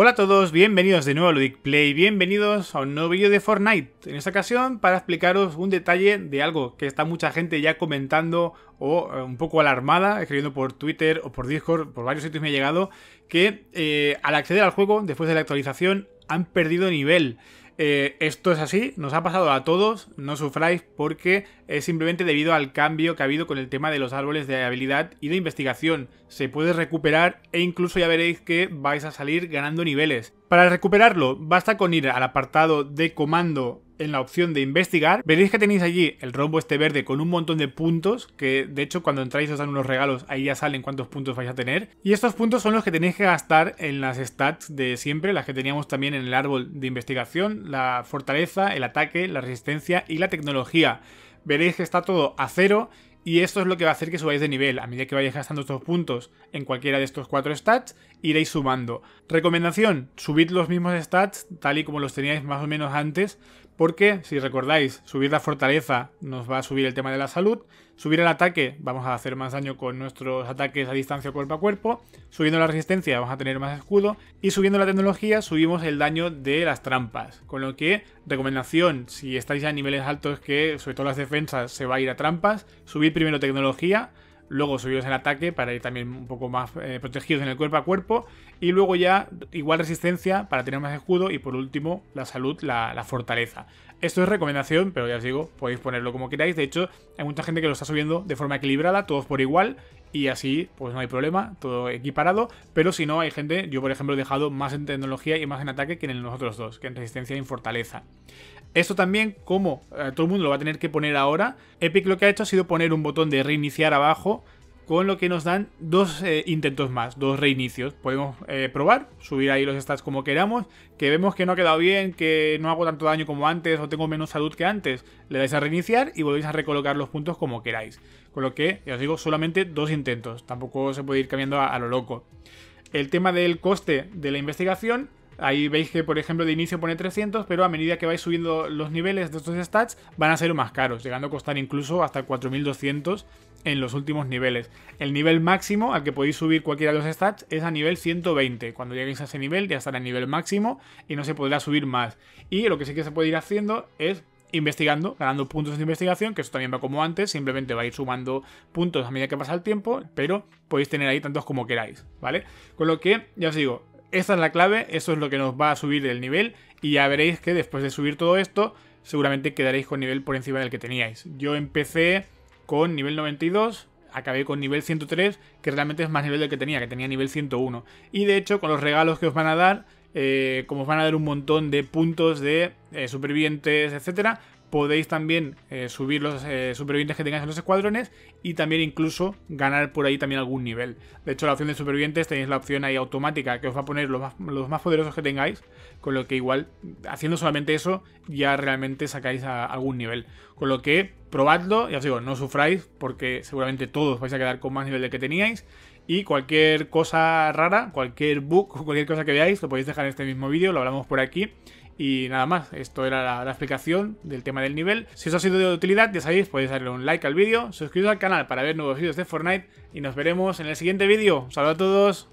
Hola a todos, bienvenidos de nuevo a Ludic Play, bienvenidos a un nuevo vídeo de Fortnite. En esta ocasión para explicaros un detalle de algo que está mucha gente ya comentando o eh, un poco alarmada, escribiendo por Twitter o por Discord, por varios sitios me ha llegado, que eh, al acceder al juego después de la actualización han perdido nivel. Eh, esto es así, nos ha pasado a todos, no sufráis porque es simplemente debido al cambio que ha habido con el tema de los árboles de habilidad y de investigación. Se puede recuperar e incluso ya veréis que vais a salir ganando niveles. Para recuperarlo, basta con ir al apartado de comando en la opción de investigar, veréis que tenéis allí el rombo este verde con un montón de puntos, que de hecho cuando entráis os dan unos regalos, ahí ya salen cuántos puntos vais a tener. Y estos puntos son los que tenéis que gastar en las stats de siempre, las que teníamos también en el árbol de investigación, la fortaleza, el ataque, la resistencia y la tecnología. Veréis que está todo a cero y esto es lo que va a hacer que subáis de nivel. A medida que vayáis gastando estos puntos en cualquiera de estos cuatro stats, iréis sumando. Recomendación, subid los mismos stats tal y como los teníais más o menos antes, porque si recordáis, subir la fortaleza nos va a subir el tema de la salud, subir el ataque vamos a hacer más daño con nuestros ataques a distancia cuerpo a cuerpo, subiendo la resistencia vamos a tener más escudo y subiendo la tecnología subimos el daño de las trampas, con lo que recomendación si estáis a niveles altos que sobre todo las defensas se va a ir a trampas, subir primero tecnología, luego subidos en ataque para ir también un poco más eh, protegidos en el cuerpo a cuerpo y luego ya igual resistencia para tener más escudo y por último la salud, la, la, fortaleza. Esto es recomendación, pero ya os digo, podéis ponerlo como queráis. De hecho, hay mucha gente que lo está subiendo de forma equilibrada, todos por igual y así pues no hay problema, todo equiparado, pero si no hay gente, yo por ejemplo he dejado más en tecnología y más en ataque que en los otros dos, que en resistencia y en fortaleza. Esto también, como eh, todo el mundo lo va a tener que poner ahora, Epic lo que ha hecho ha sido poner un botón de reiniciar abajo, con lo que nos dan dos eh, intentos más, dos reinicios. Podemos eh, probar, subir ahí los stats como queramos, que vemos que no ha quedado bien, que no hago tanto daño como antes o tengo menos salud que antes. Le dais a reiniciar y volvéis a recolocar los puntos como queráis. Con lo que, ya os digo, solamente dos intentos. Tampoco se puede ir cambiando a lo loco. El tema del coste de la investigación Ahí veis que, por ejemplo, de inicio pone 300, pero a medida que vais subiendo los niveles de estos stats, van a ser más caros, llegando a costar incluso hasta 4200 en los últimos niveles. El nivel máximo al que podéis subir cualquiera de los stats es a nivel 120. Cuando lleguéis a ese nivel ya estará en nivel máximo y no se podrá subir más. Y lo que sí que se puede ir haciendo es investigando, ganando puntos de investigación, que eso también va como antes, simplemente va a ir sumando puntos a medida que pasa el tiempo, pero podéis tener ahí tantos como queráis, ¿vale? Con lo que, ya os digo, esa es la clave, eso es lo que nos va a subir el nivel y ya veréis que después de subir todo esto seguramente quedaréis con nivel por encima del que teníais. Yo empecé con nivel 92, acabé con nivel 103, que realmente es más nivel del que tenía, que tenía nivel 101. Y de hecho con los regalos que os van a dar, eh, como os van a dar un montón de puntos de eh, supervivientes, etcétera, podéis también eh, subir los eh, supervivientes que tengáis en los escuadrones y también incluso ganar por ahí también algún nivel. De hecho, la opción de supervivientes tenéis la opción ahí automática que os va a poner los más, los más poderosos que tengáis, con lo que igual haciendo solamente eso ya realmente sacáis a algún nivel. Con lo que probadlo, ya os digo, no sufráis porque seguramente todos vais a quedar con más nivel del que teníais. Y cualquier cosa rara, cualquier bug o cualquier cosa que veáis, lo podéis dejar en este mismo vídeo, lo hablamos por aquí. Y nada más, esto era la, explicación del tema del nivel. Si os ha sido de utilidad, ya sabéis, podéis darle un like al vídeo, suscribiros al canal para ver nuevos vídeos de Fortnite y nos veremos en el siguiente vídeo. Saludos a todos.